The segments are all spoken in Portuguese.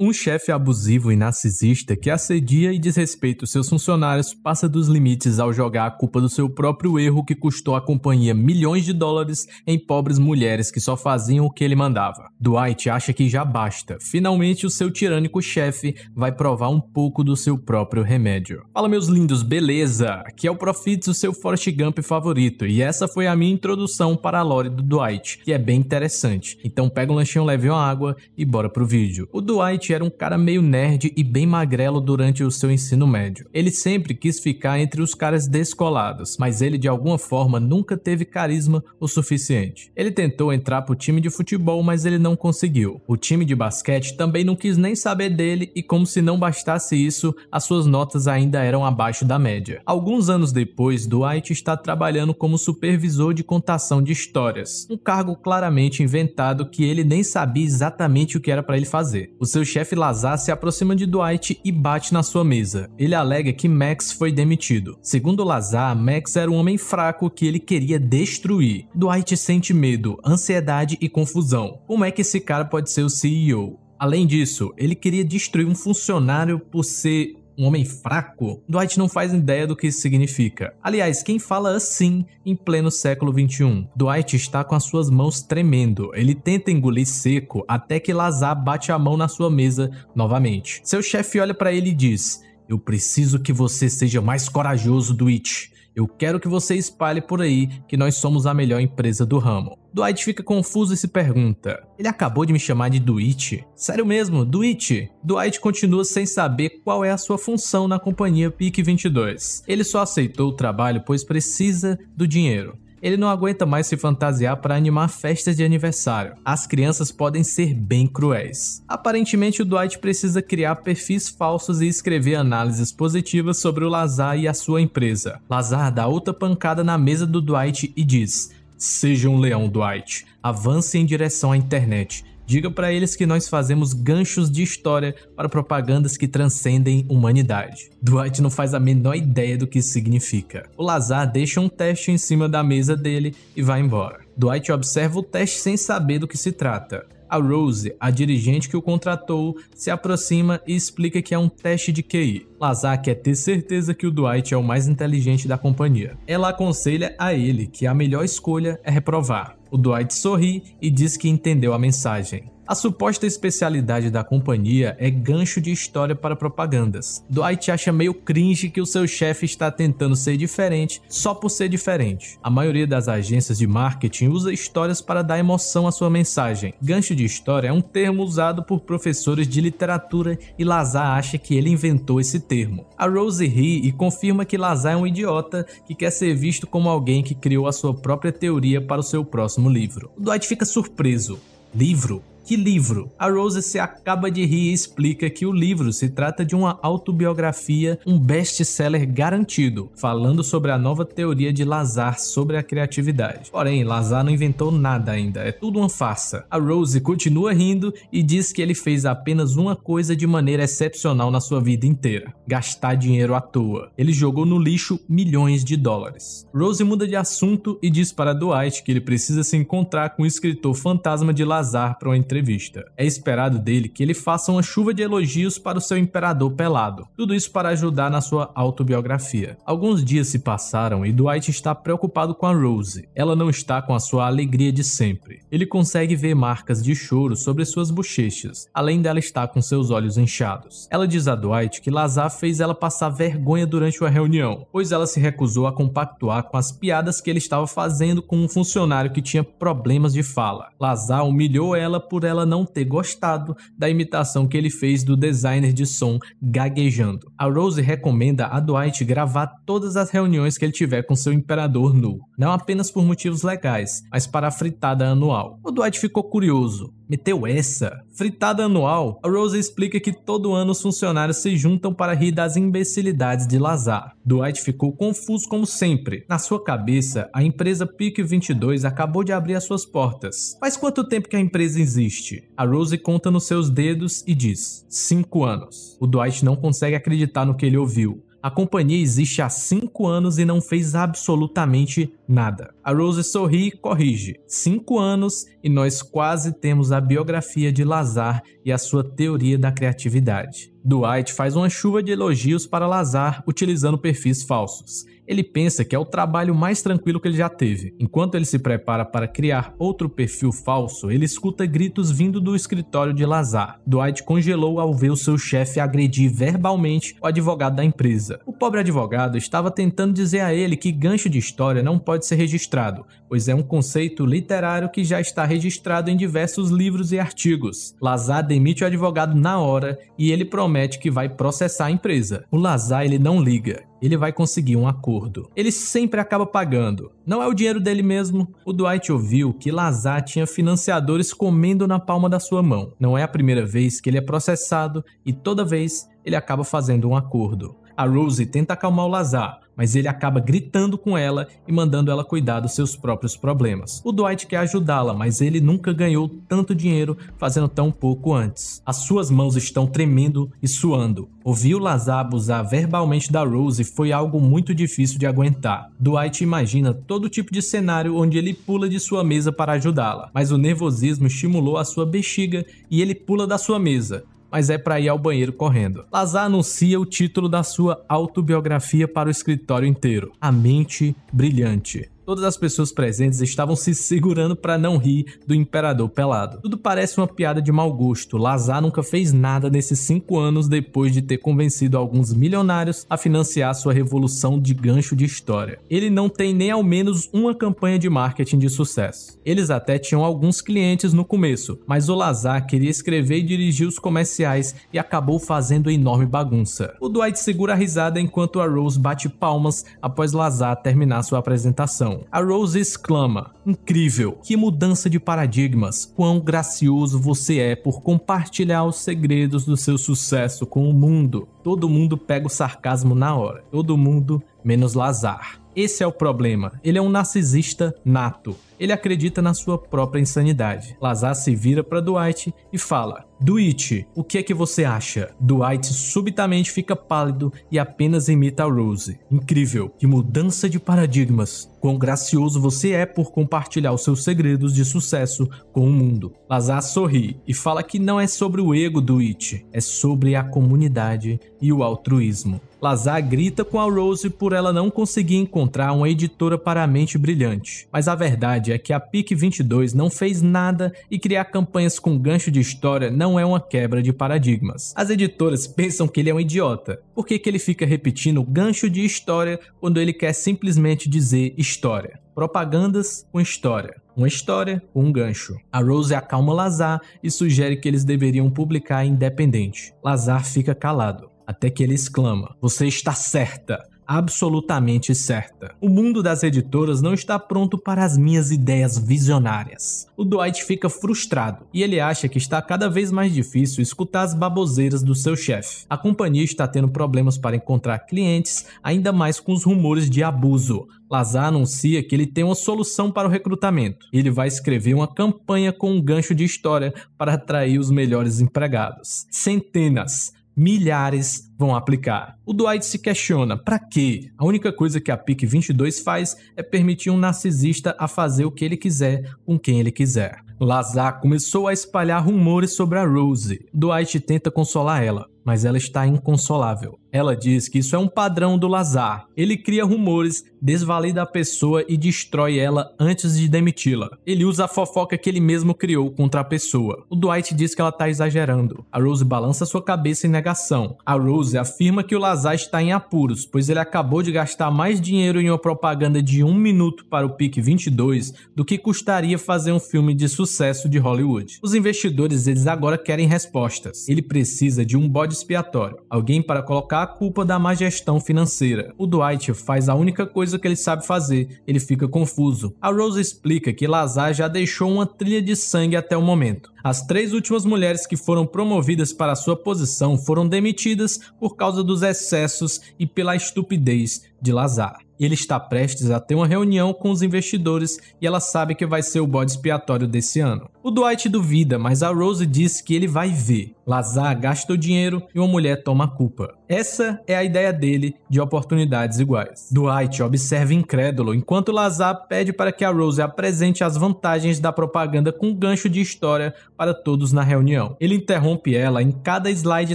Um chefe abusivo e narcisista que assedia e desrespeita os seus funcionários passa dos limites ao jogar a culpa do seu próprio erro que custou à companhia milhões de dólares em pobres mulheres que só faziam o que ele mandava. Dwight acha que já basta. Finalmente, o seu tirânico chefe vai provar um pouco do seu próprio remédio. Fala, meus lindos, beleza? Aqui é o Profits, o seu Forrest Gump favorito, e essa foi a minha introdução para a lore do Dwight, que é bem interessante. Então pega um lanchinho, leve uma água e bora pro vídeo. O Dwight era um cara meio nerd e bem magrelo durante o seu ensino médio. Ele sempre quis ficar entre os caras descolados, mas ele de alguma forma nunca teve carisma o suficiente. Ele tentou entrar pro time de futebol, mas ele não conseguiu. O time de basquete também não quis nem saber dele e como se não bastasse isso, as suas notas ainda eram abaixo da média. Alguns anos depois, Dwight está trabalhando como supervisor de contação de histórias, um cargo claramente inventado que ele nem sabia exatamente o que era para ele fazer. O seu chefe Lazar se aproxima de Dwight e bate na sua mesa. Ele alega que Max foi demitido. Segundo Lazar, Max era um homem fraco que ele queria destruir. Dwight sente medo, ansiedade e confusão. Como é que esse cara pode ser o CEO? Além disso, ele queria destruir um funcionário por ser um homem fraco, Dwight não faz ideia do que isso significa. Aliás, quem fala assim em pleno século XXI? Dwight está com as suas mãos tremendo. Ele tenta engolir seco até que Lazar bate a mão na sua mesa novamente. Seu chefe olha para ele e diz: Eu preciso que você seja mais corajoso, Dwight. Eu quero que você espalhe por aí que nós somos a melhor empresa do ramo. Dwight fica confuso e se pergunta: Ele acabou de me chamar de Dwight? Sério mesmo, Dwight? Dwight continua sem saber qual é a sua função na companhia PIC 22. Ele só aceitou o trabalho pois precisa do dinheiro. Ele não aguenta mais se fantasiar para animar festas de aniversário. As crianças podem ser bem cruéis. Aparentemente, o Dwight precisa criar perfis falsos e escrever análises positivas sobre o Lazar e a sua empresa. Lazar dá outra pancada na mesa do Dwight e diz: Seja um leão, Dwight. Avance em direção à internet. Diga para eles que nós fazemos ganchos de história para propagandas que transcendem humanidade. Dwight não faz a menor ideia do que isso significa. O Lazar deixa um teste em cima da mesa dele e vai embora. Dwight observa o teste sem saber do que se trata. A Rose, a dirigente que o contratou, se aproxima e explica que é um teste de QI. Lazar quer ter certeza que o Dwight é o mais inteligente da companhia. Ela aconselha a ele que a melhor escolha é reprovar. O Dwight sorri e diz que entendeu a mensagem. A suposta especialidade da companhia é gancho de história para propagandas. Dwight acha meio cringe que o seu chefe está tentando ser diferente só por ser diferente. A maioria das agências de marketing usa histórias para dar emoção à sua mensagem. Gancho de história é um termo usado por professores de literatura e Lazar acha que ele inventou esse termo. A Rose ri e confirma que Lazar é um idiota que quer ser visto como alguém que criou a sua própria teoria para o seu próximo livro. O Dwight fica surpreso. Livro? Que livro? A Rose se acaba de rir e explica que o livro se trata de uma autobiografia, um best-seller garantido, falando sobre a nova teoria de Lazar sobre a criatividade. Porém, Lazar não inventou nada ainda, é tudo uma farsa. A Rose continua rindo e diz que ele fez apenas uma coisa de maneira excepcional na sua vida inteira: gastar dinheiro à toa. Ele jogou no lixo milhões de dólares. Rose muda de assunto e diz para Dwight que ele precisa se encontrar com o escritor fantasma de Lazar para uma entrevista entrevista. É esperado dele que ele faça uma chuva de elogios para o seu imperador pelado, tudo isso para ajudar na sua autobiografia. Alguns dias se passaram e Dwight está preocupado com a Rose. Ela não está com a sua alegria de sempre. Ele consegue ver marcas de choro sobre suas bochechas, além dela estar com seus olhos inchados. Ela diz a Dwight que Lazar fez ela passar vergonha durante uma reunião, pois ela se recusou a compactuar com as piadas que ele estava fazendo com um funcionário que tinha problemas de fala. Lazar humilhou ela por dela não ter gostado da imitação que ele fez do designer de som gaguejando. A Rose recomenda a Dwight gravar todas as reuniões que ele tiver com seu imperador nu, não apenas por motivos legais, mas para a fritada anual. O Dwight ficou curioso. Meteu essa. Fritada anual, a Rose explica que todo ano os funcionários se juntam para rir das imbecilidades de Lazar. Dwight ficou confuso como sempre. Na sua cabeça, a empresa pic 22 acabou de abrir as suas portas. Mas quanto tempo que a empresa existe? A Rose conta nos seus dedos e diz: cinco anos. O Dwight não consegue acreditar no que ele ouviu. A companhia existe há 5 anos e não fez absolutamente nada. A Rose sorri e corrige. 5 anos e nós quase temos a biografia de Lazar e a sua teoria da criatividade. Dwight faz uma chuva de elogios para Lazar utilizando perfis falsos ele pensa que é o trabalho mais tranquilo que ele já teve. Enquanto ele se prepara para criar outro perfil falso, ele escuta gritos vindo do escritório de Lazar. Dwight congelou ao ver o seu chefe agredir verbalmente o advogado da empresa. O pobre advogado estava tentando dizer a ele que gancho de história não pode ser registrado, pois é um conceito literário que já está registrado em diversos livros e artigos. Lazar demite o advogado na hora e ele promete que vai processar a empresa. O Lazar ele não liga ele vai conseguir um acordo. Ele sempre acaba pagando. Não é o dinheiro dele mesmo. O Dwight ouviu que Lazar tinha financiadores comendo na palma da sua mão. Não é a primeira vez que ele é processado e toda vez ele acaba fazendo um acordo. A Rose tenta acalmar o Lazar, mas ele acaba gritando com ela e mandando ela cuidar dos seus próprios problemas. O Dwight quer ajudá-la, mas ele nunca ganhou tanto dinheiro fazendo tão pouco antes. As suas mãos estão tremendo e suando. Ouvir o Lazar abusar verbalmente da Rose foi algo muito difícil de aguentar. Dwight imagina todo tipo de cenário onde ele pula de sua mesa para ajudá-la, mas o nervosismo estimulou a sua bexiga e ele pula da sua mesa mas é para ir ao banheiro correndo. Lazar anuncia o título da sua autobiografia para o escritório inteiro: A Mente Brilhante. Todas as pessoas presentes estavam se segurando para não rir do imperador pelado. Tudo parece uma piada de mau gosto. Lazar nunca fez nada nesses cinco anos depois de ter convencido alguns milionários a financiar sua revolução de gancho de história. Ele não tem nem ao menos uma campanha de marketing de sucesso. Eles até tinham alguns clientes no começo, mas o Lazar queria escrever e dirigir os comerciais e acabou fazendo enorme bagunça. O Dwight segura a risada enquanto a Rose bate palmas após Lazar terminar sua apresentação a Rose exclama: Incrível! Que mudança de paradigmas! Quão gracioso você é por compartilhar os segredos do seu sucesso com o mundo! Todo mundo pega o sarcasmo na hora, todo mundo menos Lazar. Esse é o problema. Ele é um narcisista nato ele acredita na sua própria insanidade. Lazar se vira para Dwight e fala: Dwight, o que é que você acha? Dwight subitamente fica pálido e apenas imita a Rose. Incrível, que mudança de paradigmas. Quão gracioso você é por compartilhar os seus segredos de sucesso com o mundo. Lazar sorri e fala que não é sobre o ego do It, é sobre a comunidade e o altruísmo. Lazar grita com a Rose por ela não conseguir encontrar uma editora para a mente brilhante, mas a verdade verdade é que a PIC 22 não fez nada e criar campanhas com gancho de história não é uma quebra de paradigmas. As editoras pensam que ele é um idiota. Por que, que ele fica repetindo gancho de história quando ele quer simplesmente dizer história? Propagandas com história. Uma história com um gancho. A Rose acalma Lazar e sugere que eles deveriam publicar independente. Lazar fica calado, até que ele exclama: Você está certa! absolutamente certa. O mundo das editoras não está pronto para as minhas ideias visionárias. O Dwight fica frustrado e ele acha que está cada vez mais difícil escutar as baboseiras do seu chefe. A companhia está tendo problemas para encontrar clientes, ainda mais com os rumores de abuso. Lazar anuncia que ele tem uma solução para o recrutamento. Ele vai escrever uma campanha com um gancho de história para atrair os melhores empregados. Centenas, milhares vão aplicar. O Dwight se questiona: para quê? A única coisa que a PIC 22 faz é permitir um narcisista a fazer o que ele quiser com quem ele quiser. Lazar começou a espalhar rumores sobre a Rose. Dwight tenta consolar ela, mas ela está inconsolável. Ela diz que isso é um padrão do Lazar. Ele cria rumores, desvalida a pessoa e destrói ela antes de demiti-la. Ele usa a fofoca que ele mesmo criou contra a pessoa. O Dwight diz que ela está exagerando. A Rose balança sua cabeça em negação. A Rose afirma que o Lazar está em apuros, pois ele acabou de gastar mais dinheiro em uma propaganda de um minuto para o PIC 22 do que custaria fazer um filme de sucesso de Hollywood. Os investidores eles agora querem respostas. Ele precisa de um bode expiatório, alguém para colocar a culpa da má gestão financeira. O Dwight faz a única coisa que ele sabe fazer, ele fica confuso. A Rose explica que Lazar já deixou uma trilha de sangue até o momento. As três últimas mulheres que foram promovidas para sua posição foram demitidas por causa dos excessos e pela estupidez de Lazar. Ele está prestes a ter uma reunião com os investidores e ela sabe que vai ser o bode expiatório desse ano. O Dwight duvida, mas a Rose diz que ele vai ver. Lazar gasta o dinheiro e uma mulher toma a culpa. Essa é a ideia dele de oportunidades iguais. Dwight observa incrédulo enquanto Lazar pede para que a Rose apresente as vantagens da propaganda com um gancho de história para todos na reunião. Ele interrompe ela em cada slide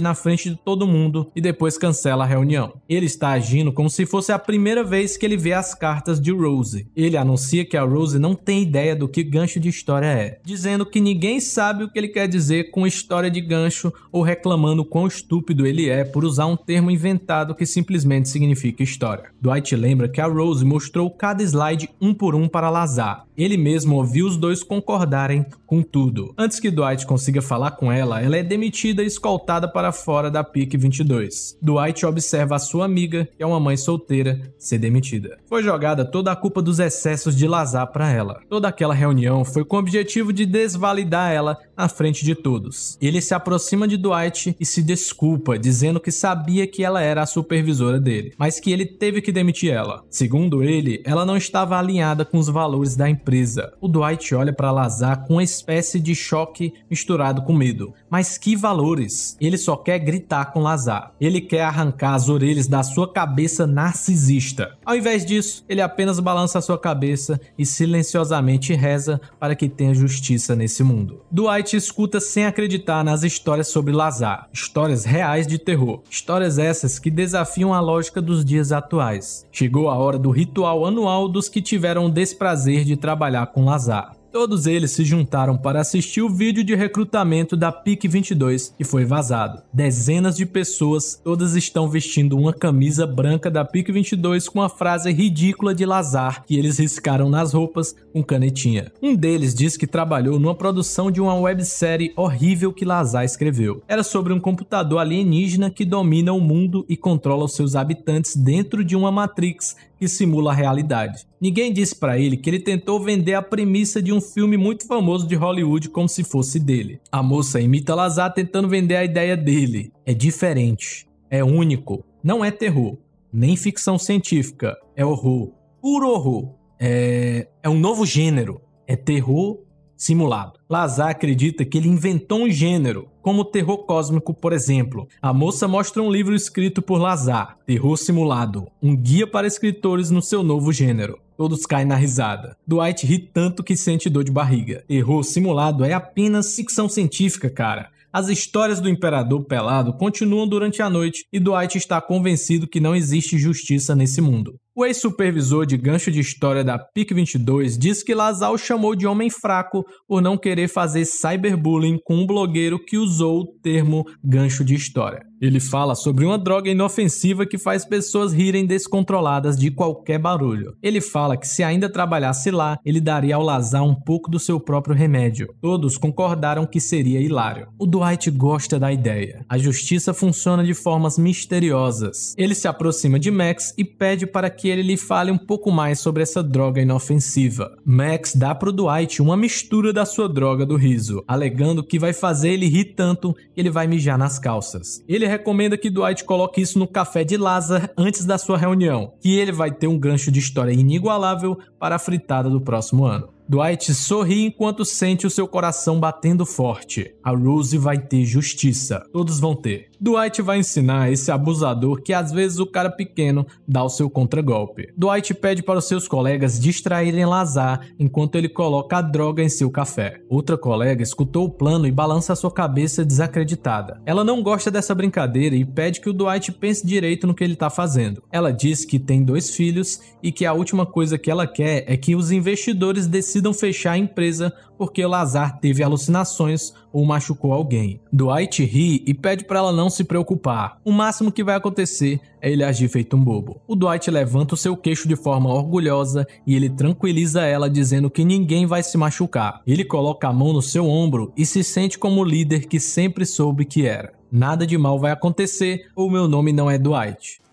na frente de todo mundo e depois cancela a reunião. Ele está agindo como se fosse a primeira vez que ele vê as cartas de Rose. Ele anuncia que a Rose não tem ideia do que gancho de história é, dizendo dizendo que ninguém sabe o que ele quer dizer com história de gancho ou reclamando quão estúpido ele é por usar um termo inventado que simplesmente significa história. Dwight lembra que a Rose mostrou cada slide um por um para Lazar. Ele mesmo ouviu os dois concordarem com tudo. Antes que Dwight consiga falar com ela, ela é demitida e escoltada para fora da PIC 22. Dwight observa a sua amiga, que é uma mãe solteira, ser demitida. Foi jogada toda a culpa dos excessos de Lazar para ela. Toda aquela reunião foi com o objetivo de des desvalidar ela à frente de todos. Ele se aproxima de Dwight e se desculpa, dizendo que sabia que ela era a supervisora dele, mas que ele teve que demitir ela. Segundo ele, ela não estava alinhada com os valores da empresa. O Dwight olha para Lazar com uma espécie de choque misturado com medo. Mas que valores? Ele só quer gritar com Lazar. Ele quer arrancar as orelhas da sua cabeça narcisista. Ao invés disso, ele apenas balança a sua cabeça e silenciosamente reza para que tenha justiça exista nesse mundo. Dwight escuta sem acreditar nas histórias sobre Lazar, histórias reais de terror, histórias essas que desafiam a lógica dos dias atuais. Chegou a hora do ritual anual dos que tiveram o desprazer de trabalhar com Lazar. Todos eles se juntaram para assistir o vídeo de recrutamento da PIC 22 que foi vazado. Dezenas de pessoas, todas estão vestindo uma camisa branca da PIC 22 com a frase ridícula de Lazar que eles riscaram nas roupas com canetinha. Um deles diz que trabalhou numa produção de uma websérie horrível que Lazar escreveu. Era sobre um computador alienígena que domina o mundo e controla os seus habitantes dentro de uma Matrix que simula a realidade. Ninguém disse para ele que ele tentou vender a premissa de um filme muito famoso de Hollywood como se fosse dele. A moça imita Lazar tentando vender a ideia dele. É diferente, é único, não é terror, nem ficção científica, é horror, puro horror. É, é um novo gênero, é terror simulado. Lazar acredita que ele inventou um gênero, como o terror cósmico, por exemplo. A moça mostra um livro escrito por Lazar, Terror Simulado, um guia para escritores no seu novo gênero. Todos caem na risada. Dwight ri tanto que sente dor de barriga. Terror Simulado é apenas ficção científica, cara. As histórias do Imperador Pelado continuam durante a noite e Dwight está convencido que não existe justiça nesse mundo. O ex-supervisor de gancho de história da PIC22 diz que Lazal chamou de homem fraco por não querer fazer cyberbullying com um blogueiro que usou o termo gancho de história. Ele fala sobre uma droga inofensiva que faz pessoas rirem descontroladas de qualquer barulho. Ele fala que se ainda trabalhasse lá, ele daria ao Lazar um pouco do seu próprio remédio. Todos concordaram que seria hilário. O Dwight gosta da ideia. A justiça funciona de formas misteriosas. Ele se aproxima de Max e pede para que ele lhe fale um pouco mais sobre essa droga inofensiva. Max dá para o Dwight uma mistura da sua droga do riso, alegando que vai fazer ele rir tanto que ele vai mijar nas calças. Ele ele recomenda que Dwight coloque isso no café de Lazar antes da sua reunião, que ele vai ter um gancho de história inigualável para a fritada do próximo ano. Dwight sorri enquanto sente o seu coração batendo forte. A Rose vai ter justiça. Todos vão ter. Dwight vai ensinar esse abusador que às vezes o cara pequeno dá o seu contragolpe. Dwight pede para os seus colegas distraírem Lazar enquanto ele coloca a droga em seu café. Outra colega escutou o plano e balança sua cabeça desacreditada. Ela não gosta dessa brincadeira e pede que o Dwight pense direito no que ele está fazendo. Ela diz que tem dois filhos e que a última coisa que ela quer é que os investidores decidam decidam fechar a empresa porque Lazar teve alucinações ou machucou alguém. Dwight ri e pede para ela não se preocupar. O máximo que vai acontecer é ele agir feito um bobo. O Dwight levanta o seu queixo de forma orgulhosa e ele tranquiliza ela dizendo que ninguém vai se machucar. Ele coloca a mão no seu ombro e se sente como o líder que sempre soube que era. Nada de mal vai acontecer ou meu nome não é Dwight.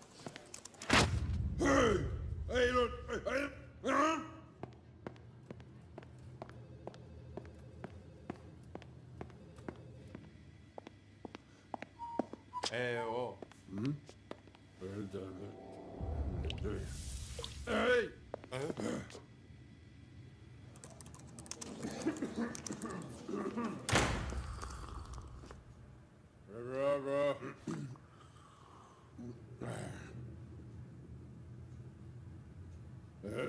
Eh, oh. Hmm? Hey! Bra, bra.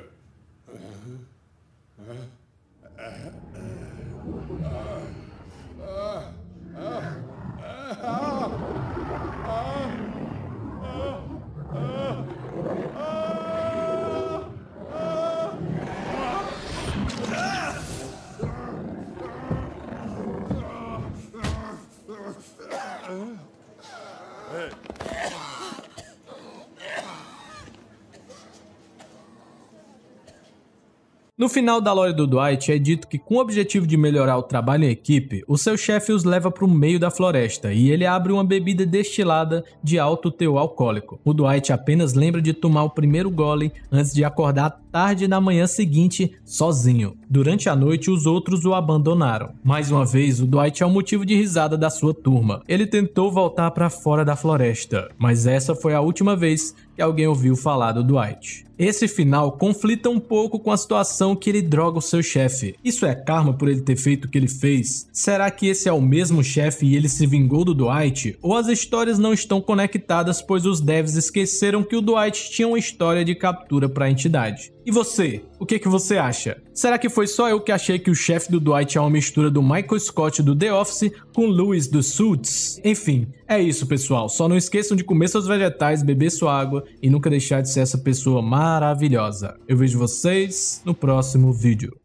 No final da lore do Dwight, é dito que, com o objetivo de melhorar o trabalho em equipe, o seu chefe os leva para o meio da floresta e ele abre uma bebida destilada de alto teor alcoólico. O Dwight apenas lembra de tomar o primeiro gole antes de acordar tarde na manhã seguinte, sozinho. Durante a noite, os outros o abandonaram. Mais uma vez, o Dwight é o motivo de risada da sua turma. Ele tentou voltar para fora da floresta, mas essa foi a última vez que alguém ouviu falar do Dwight. Esse final conflita um pouco com a situação que ele droga o seu chefe. Isso é karma por ele ter feito o que ele fez? Será que esse é o mesmo chefe e ele se vingou do Dwight? Ou as histórias não estão conectadas pois os devs esqueceram que o Dwight tinha uma história de captura para a entidade? E você, o que, que você acha? Será que foi só eu que achei que o chefe do Dwight é uma mistura do Michael Scott do The Office com Louis do Suits? Enfim, é isso pessoal, só não esqueçam de comer seus vegetais, beber sua água e nunca deixar de ser essa pessoa maravilhosa. Eu vejo vocês no próximo vídeo.